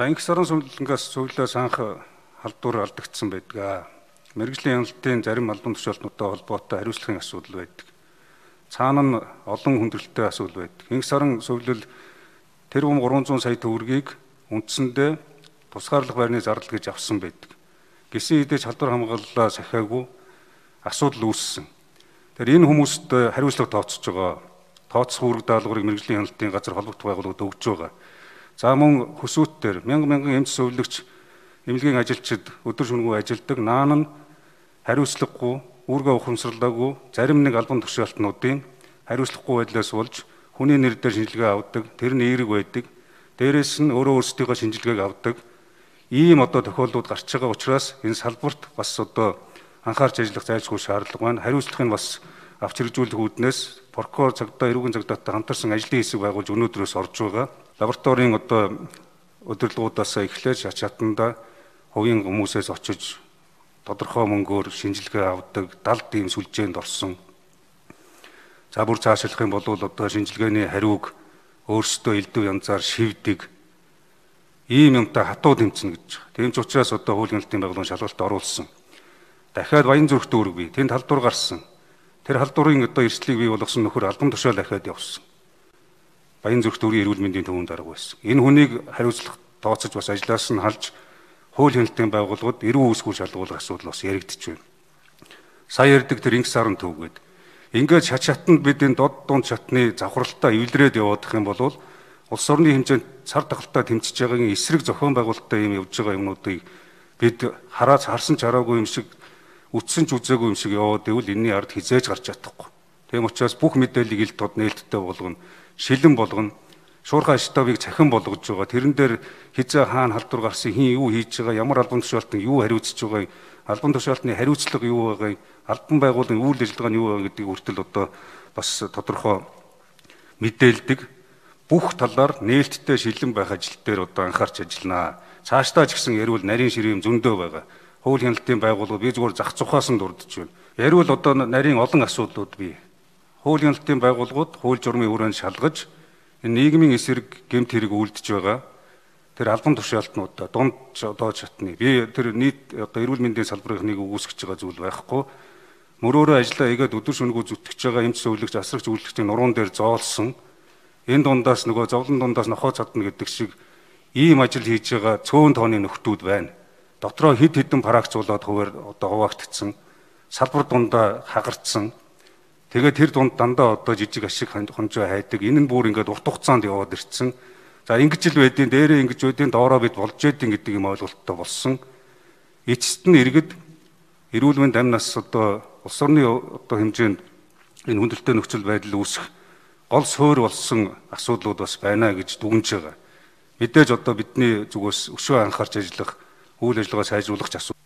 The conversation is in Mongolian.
За ангис орон сүмлэнгээс зөвлөөс анх халдвар алдагдсан байдаг. Мэргэжлийн хяналтын зарим албан тушаалтнуудтай холбоотой хариуцлагын асуудал байдаг. Цаана нь олон хүндрэлтэй асуудал байдаг. Ангис орон сүмлэл тэр юм 300 сая төгрөгийг үндсэндээ тусгаарлах байрны зардал гэж авсан байдаг. Гисэн хідэж халдвар хамгааллаа сахиагүй асуудал үүссэн. Тэр энэ хүмүүст хариуцлага тооцож байгаа. Тооцох үүрэг даалгаврыг мэрэгжлийн хяналтын газар холбогдох байгууллагад өгж байгаа. За мөн хүсүүтээр мянган мянган эмч зөвлөгч, эмнэлгийн ажилчид өдөр шөнөгүй ажилладаг наан нь хариуцлагагүй, үүргээ ухамсарлаагүй зарим нэг албан тушаалтнуудын хариуцлагагүй байдлаас болж хүний нэр дээр шинжилгээ авдаг, тэр нь эерэг байдаг. Дээрээс нь өөрөө өөрсдийнхөө шинжилгээг авдаг. Ийм одоо тохиолдлууд гарч байгаа учраас энэ салбарт бас одоо анхаарч ажиллах зайлшгүй шаардлага байна. Хариуцлагыг нь бас авч хэрэгжүүлэх үүднээс прокурор цагдаа, эрүүгийн цагдаатай хамтарсан ажлын хэсэг байгуулж өнөөдрөөс орж байгаа лабораторийн одоо удирдлагуудаас эхлээд шат шатанда хувийн хүмүүсээс очиж тодорхой мөнгөөр шинжилгээ авдаг 70 дэм сүлжээнд орсон. За бүр цаашлах юм бол одоо шинжилгээний хариуг өөрсдөө элдв янзаар шивдэг ийм юмтай хатуу дэмцэнэ гэж. Тийм ч учраас одоо хуулийн нэлтийн байгууллагын шалгалт оруулсан. Дахиад Баян зүрхт үүрэг бий. Тэнд халдвар гарсан. Тэр халдварын одоо эрсдлийг бий болгосон нөхөр албан тушаал дахиад явсан. Баян зүрхт өөрийн эрүүл мэндийн төвөнд дарга байсан. Энэ хүнийг хариуцлах тооцож бас ажлаас нь халж хууль хяналтын байгууллагууд эрүүл үүсгүүл шалгуулах асуудал бас яригдчихвэн. Сая ярддаг тэр Ингс сарын төв гээд ингээд шат шатанд бид энэ дод дунд шатны завхралтаа эвлрээд явуудах юм бол улс орны хэмжээнд цар тахалтай тэмцэж байгаагийн эсрэг зохион байгуулалттай юм явж байгаа юмнуудыг бид хараад харсан ч хараагүй юм шиг үтсэн ч үзээгүй юм шиг яваад ивэл энэний ард хизээж гарч чадахгүй. Тийм учраас бүх мэдээллийг ил тод нээлттэй болгоно шилэн болгоно. Шуурхай штабыг цахин болгож байгаа. Тэрэн дээр хизээ хаана халдвар гарсан, хин юу хийж байгаа, ямар албан тушаалтан юу хариуцж байгааг, албан тушаалтны хариуцлага юу байгааг, албан байгууллагын үйл ажиллагаа нь юу байгаа гэдгийг хүртэл одоо бас тодорхой мэдээлдэг. Бүх талаар нээлттэй шилэн байх ажил дээр одоо анхаарч ажилланаа. Цаашдаа ч гэсэн эрүүл нарийн ширхэм зөндөө байгаа. Хууль хяналтын байгууллага би зүгээр зах цухаас нь дурдж байна. Ярил одоо нарийн олон асуудлууд бий хууль ёнлтын байгууллагууд хууль журмын өрөөнд шалгаж энэ нийгмийн эсрэг гэмт хэрэг үлдэж байгаа тэр албан тушаалтнуудаа дунд одоо чатны би тэр нийт одоо эрүүл мэндийн салбарын нэг үүсгэж байгаа зүйл байхгүй мөрөөрөө ажиллаа игээд өдөр шөнөгүй зүтгэж байгаа эмч зөвлөгч асрагч үйлчлэгчийн нуруунд дээр зоолсон энэ дундаас нөгөө зовлон дундаас нохоо чадна гэдэг шиг ийм ажил хийж байгаа цөөн тооны нөхдүүд байна дотроо хид хідэн парагцуулаад хуваар одоо хуваагдцсан салбар дундаа хагарцсан Тэгээд тэр дунд дандаа одоо жижиг ашиг хонжоо хайдаг. Энэ нь бүр ингээд урт хугацаанд яваад ирсэн. За ингэж л байдیں۔ Дээрээ ингэж байдیں۔ Доороо бид болж байдیں гэдэг юм ойлголттой болсон. Эцэст нь иргэд эрүүл мэнд амнаас одоо улс орны одоо хэмжээнд энэ хүндэлтэй нөхцөл байдал үүсэх гол суурь болсон асуудлууд бас байна гэж дүгнж байгаа. Мэдээж одоо бидний зүгээс өшөө анхаарч ажиллах, үйл ажиллагаа сайжруулах асуу